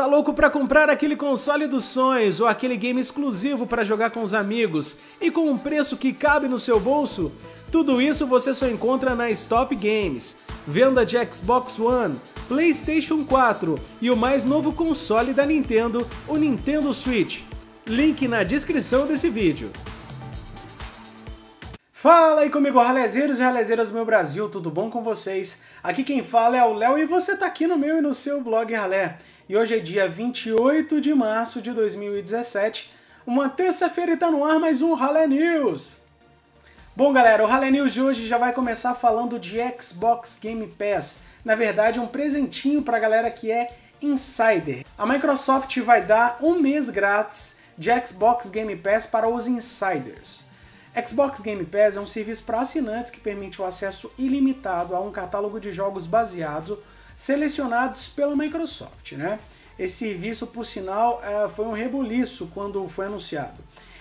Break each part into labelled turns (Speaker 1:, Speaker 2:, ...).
Speaker 1: Tá louco para comprar aquele console dos sonhos ou aquele game exclusivo para jogar com os amigos e com um preço que cabe no seu bolso? Tudo isso você só encontra na Stop Games. Venda de Xbox One, PlayStation 4 e o mais novo console da Nintendo, o Nintendo Switch. Link na descrição desse vídeo. Fala aí comigo, ralezeiros e ralezeiras do meu Brasil, tudo bom com vocês? Aqui quem fala é o Léo e você tá aqui no meu e no seu blog Ralé. E hoje é dia 28 de março de 2017, uma terça-feira e tá no ar mais um Ralé News. Bom galera, o Ralé News de hoje já vai começar falando de Xbox Game Pass. Na verdade, um presentinho pra galera que é insider. A Microsoft vai dar um mês grátis de Xbox Game Pass para os insiders. Xbox Game Pass é um serviço para assinantes que permite o acesso ilimitado a um catálogo de jogos baseados selecionados pela Microsoft, né? Esse serviço, por sinal, é, foi um reboliço quando foi anunciado.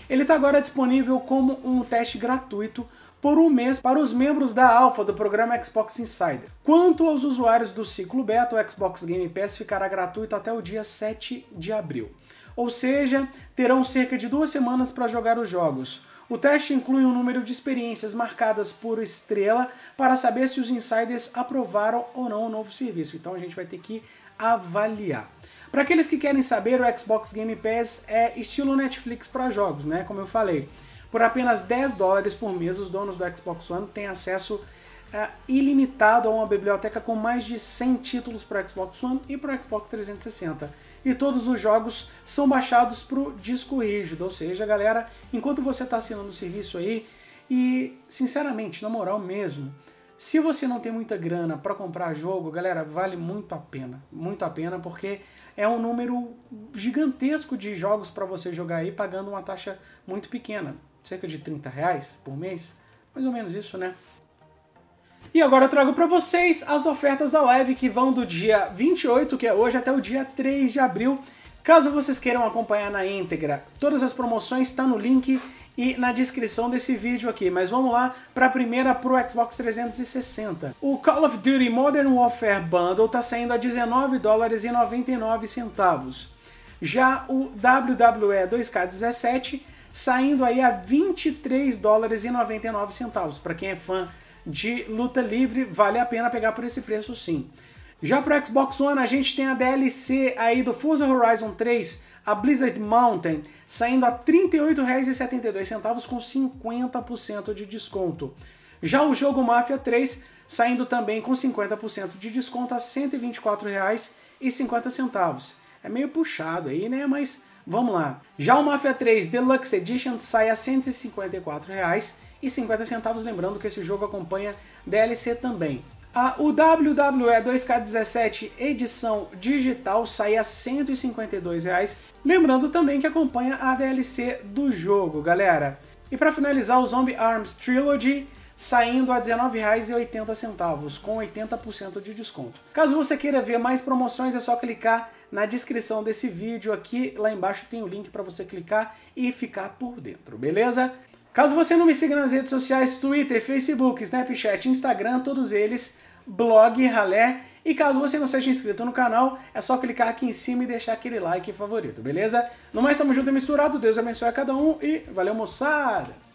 Speaker 1: Ele está agora disponível como um teste gratuito por um mês para os membros da Alpha do programa Xbox Insider. Quanto aos usuários do ciclo beta, o Xbox Game Pass ficará gratuito até o dia 7 de abril. Ou seja, terão cerca de duas semanas para jogar os jogos. O teste inclui um número de experiências marcadas por estrela para saber se os insiders aprovaram ou não o novo serviço. Então a gente vai ter que avaliar. Para aqueles que querem saber, o Xbox Game Pass é estilo Netflix para jogos, né? Como eu falei. Por apenas 10 dólares por mês, os donos do Xbox One têm acesso é, ilimitado a uma biblioteca com mais de 100 títulos para Xbox One e para Xbox 360. E todos os jogos são baixados para o disco rígido, ou seja, galera, enquanto você está assinando o serviço aí, e sinceramente, na moral mesmo, se você não tem muita grana para comprar jogo, galera, vale muito a pena. Muito a pena porque é um número gigantesco de jogos para você jogar aí pagando uma taxa muito pequena, cerca de 30 reais por mês, mais ou menos isso, né? E agora eu trago para vocês as ofertas da live que vão do dia 28, que é hoje, até o dia 3 de abril. Caso vocês queiram acompanhar na íntegra, todas as promoções estão tá no link e na descrição desse vídeo aqui. Mas vamos lá para a primeira para o Xbox 360. O Call of Duty Modern Warfare Bundle está saindo a 19 dólares e 99 centavos. Já o WWE 2K17 saindo aí a 23 dólares e 99 centavos. Para quem é fã de luta livre, vale a pena pegar por esse preço sim. Já para o Xbox One, a gente tem a DLC aí do Forza Horizon 3, a Blizzard Mountain, saindo a R$ 38,72 com 50% de desconto. Já o jogo Mafia 3, saindo também com 50% de desconto a R$ 124,50. É meio puxado aí, né? Mas Vamos lá. Já o Mafia 3 Deluxe Edition sai a R$ 154,50, lembrando que esse jogo acompanha DLC também. o WWE 2K17 edição digital sai a R$ 152,00, lembrando também que acompanha a DLC do jogo, galera. E para finalizar, o Zombie Arms Trilogy saindo a R$19,80, com 80% de desconto. Caso você queira ver mais promoções, é só clicar na descrição desse vídeo aqui, lá embaixo tem o link para você clicar e ficar por dentro, beleza? Caso você não me siga nas redes sociais, Twitter, Facebook, Snapchat, Instagram, todos eles, blog Ralé, e caso você não seja inscrito no canal, é só clicar aqui em cima e deixar aquele like favorito, beleza? No mais, tamo junto e misturado. Deus abençoe a cada um e valeu, moçada!